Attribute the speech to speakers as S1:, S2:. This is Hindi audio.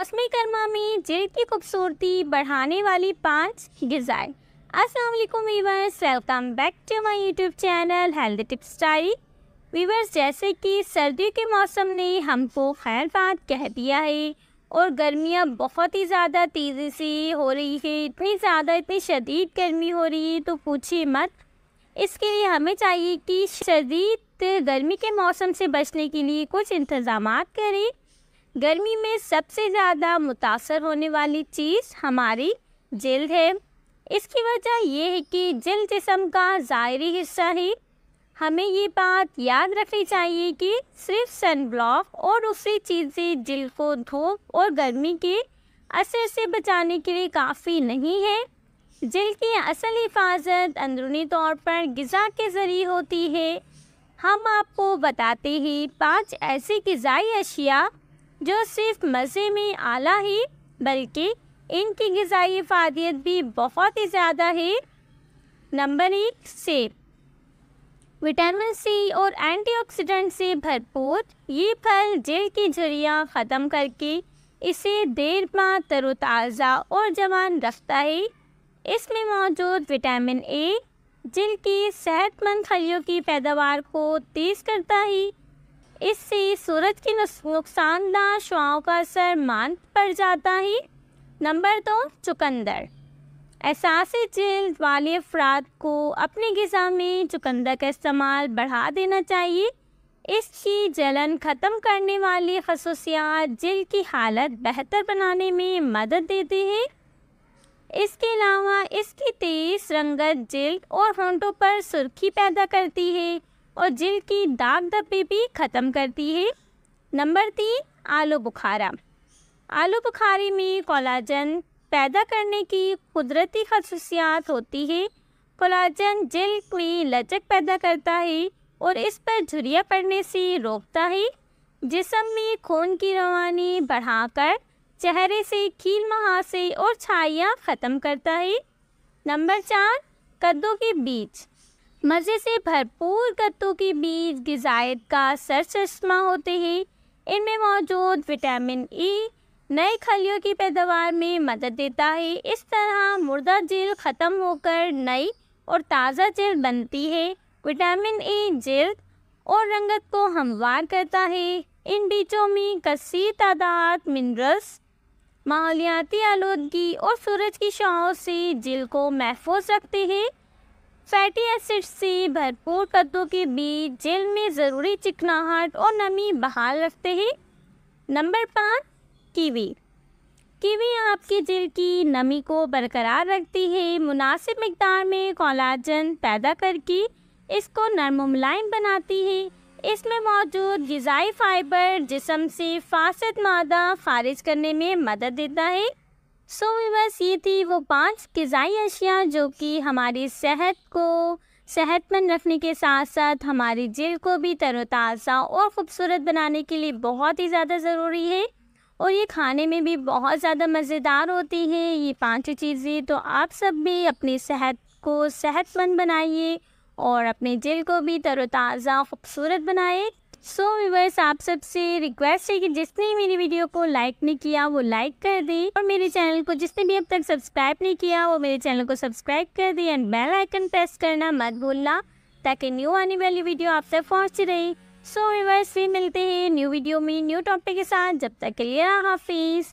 S1: मौसमी कर्मा में जल्द की खूबसूरती बढ़ाने वाली पांच गज़ाएँ अस्सलाम वालेकुम viewers welcome back to my YouTube channel health tips टाई वीवर्स जैसे कि सर्दियों के मौसम ने हमको खैर बात कह दिया है और गर्मियाँ बहुत ही ज़्यादा तेज़ी से हो रही है इतनी ज़्यादा इतनी शदीद गर्मी हो रही है तो पूछिए मत इसके लिए हमें चाहिए कि शदीद गर्मी के मौसम से बचने के लिए कुछ इंतज़ाम करें गर्मी में सबसे ज़्यादा मुतासर होने वाली चीज़ हमारी जल्द है इसकी वजह यह है कि जल जिसम का ज़ाहरी हिस्सा है हमें ये बात याद रखनी चाहिए कि सिर्फ सन ब्लॉक और चीज़ चीज़ें जल को धूप और गर्मी के असर से बचाने के लिए काफ़ी नहीं है जल की असल हिफाजत अंदरूनी तौर पर गज़ा के ज़रिए होती है हम आपको बताते हैं पांच ऐसी गज़ाई अशिया जो सिर्फ मज़े में आला है बल्कि इनकी गजाई फादियत भी बहुत ही ज़्यादा है नंबर एक सेब विटामिन सी और एंटीऑक्सीडेंट से भरपूर ये फल जेल की झुरियाँ ख़त्म करके इसे देर माँ तरोताज़ा और जवान रखता है इसमें मौजूद विटामिन ए जिल की सेहतमंद खलियों की पैदावार को तेज़ करता है इससे सूरज की नुकसानदार शुआओं का असर मान पड़ जाता है नंबर दो चुकंदर एहसास जल्द वाले अफराद को अपनी गज़ा में चुकंदर का इस्तेमाल बढ़ा देना चाहिए इसकी जलन ख़त्म करने वाली खसूसियात जल की हालत बेहतर बनाने में मदद देती है इसके अलावा इसकी तेज़ रंगत जल्द और होंटों पर सुर्खी पैदा करती है और जिल्द की दाग धब्बे भी ख़त्म करती है नंबर तीन आलू बुखारा आलू बुखारे में कोलाजन पैदा करने की कुदरती खसूसियात होती है कोलाजन जिल्द में लचक पैदा करता है और इस पर झुरिया पड़ने से रोकता है जिसम में खून की रवानी बढ़ाकर चेहरे से खील महासे और छाइयाँ ख़त्म करता है नंबर चार कद्दू के बीज मज़े से भरपूर कद्दू के बीज गिजायत का सरचश्मा होते हैं इनमें मौजूद विटामिन e ई नए खलियों की पैदावार में मदद देता है इस तरह मुर्दा जेल ख़त्म होकर नई और ताज़ा जेल बनती है विटामिन ई e जेल और रंगत को हमवार करता है इन बीजों में कसी तादाद मिनरल्स माहौलियाती आलूदगी और सूरज की शाओं से जेल को महफूज रखते हैं फैटी एसिड से भरपूर कद्दू के बीज जेल में ज़रूरी चिकनाहट और नमी बहाल रखते हैं नंबर पाँच कीवी कीवी आपके जेल की नमी को बरकरार रखती है मुनासिब मकदार में कॉलाजन पैदा करके इसको नरम मुलायम बनाती है इसमें मौजूद गज़ाई फाइबर जिसम से फासद मादा खारिज करने में मदद देता है सो so, बस ये थी वो पांच गज़ाई अशिया जो कि हमारी सेहत को सेहतमंद रखने के साथ साथ हमारी जेल को भी तरोताज़ा और ख़ूबसूरत बनाने के लिए बहुत ही ज़्यादा ज़रूरी है और ये खाने में भी बहुत ज़्यादा मज़ेदार होती है ये पांच चीज़ें तो आप सब भी अपनी सेहत को सेहतमंद बनाइए और अपने जेल को भी तरोताज़ा ख़ूबसूरत बनाए सो so, व्यूवर्स आप सबसे रिक्वेस्ट है कि जिसने मेरी वीडियो को लाइक नहीं किया वो लाइक कर दे और मेरे चैनल को जिसने भी अब तक सब्सक्राइब नहीं किया वो मेरे चैनल को सब्सक्राइब कर दे एंड बेल आइकन प्रेस करना मत भूलना ताकि न्यू आने वाली वीडियो आप तक पहुंच रहे सो व्यूवर्स भी मिलते हैं न्यू वीडियो में न्यू टॉपिक के साथ जब तक के लिए हाफिज़